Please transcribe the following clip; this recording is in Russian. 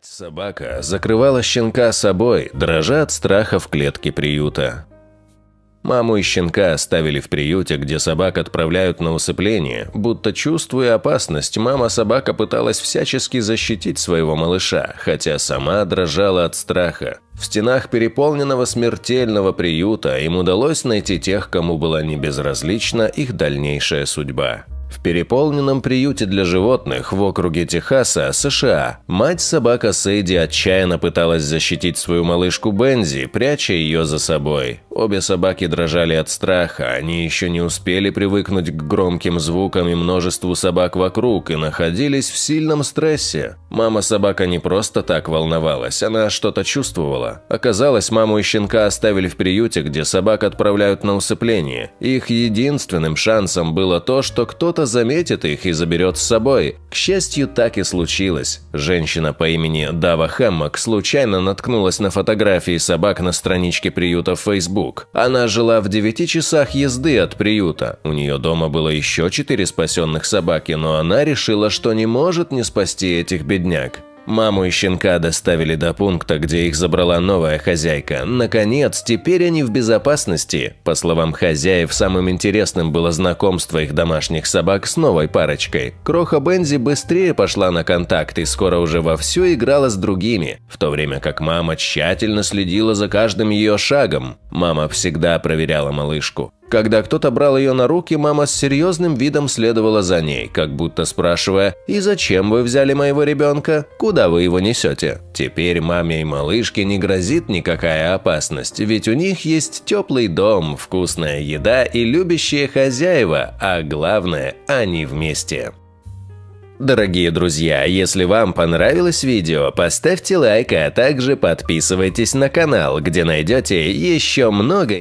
собака закрывала щенка собой, дрожа от страха в клетке приюта. Маму и щенка оставили в приюте, где собак отправляют на усыпление. Будто чувствуя опасность, мама-собака пыталась всячески защитить своего малыша, хотя сама дрожала от страха. В стенах переполненного смертельного приюта им удалось найти тех, кому была не безразлична их дальнейшая судьба. В переполненном приюте для животных в округе Техаса, США, мать-собака Сейди отчаянно пыталась защитить свою малышку Бензи, пряча ее за собой. Обе собаки дрожали от страха, они еще не успели привыкнуть к громким звукам и множеству собак вокруг и находились в сильном стрессе. Мама-собака не просто так волновалась, она что-то чувствовала. Оказалось, маму и щенка оставили в приюте, где собак отправляют на усыпление. Их единственным шансом было то, что кто-то заметит их и заберет с собой. К счастью, так и случилось. Женщина по имени Дава Хэммок случайно наткнулась на фотографии собак на страничке приюта в Facebook Кук. Она жила в 9 часах езды от приюта. У нее дома было еще 4 спасенных собаки, но она решила, что не может не спасти этих бедняк. Маму и щенка доставили до пункта, где их забрала новая хозяйка. Наконец, теперь они в безопасности. По словам хозяев, самым интересным было знакомство их домашних собак с новой парочкой. Кроха Бензи быстрее пошла на контакт и скоро уже вовсю играла с другими, в то время как мама тщательно следила за каждым ее шагом. Мама всегда проверяла малышку. Когда кто-то брал ее на руки, мама с серьезным видом следовала за ней, как будто спрашивая «И зачем вы взяли моего ребенка? Куда вы его несете?» Теперь маме и малышке не грозит никакая опасность, ведь у них есть теплый дом, вкусная еда и любящие хозяева, а главное – они вместе. Дорогие друзья, если вам понравилось видео, поставьте лайк, а также подписывайтесь на канал, где найдете еще много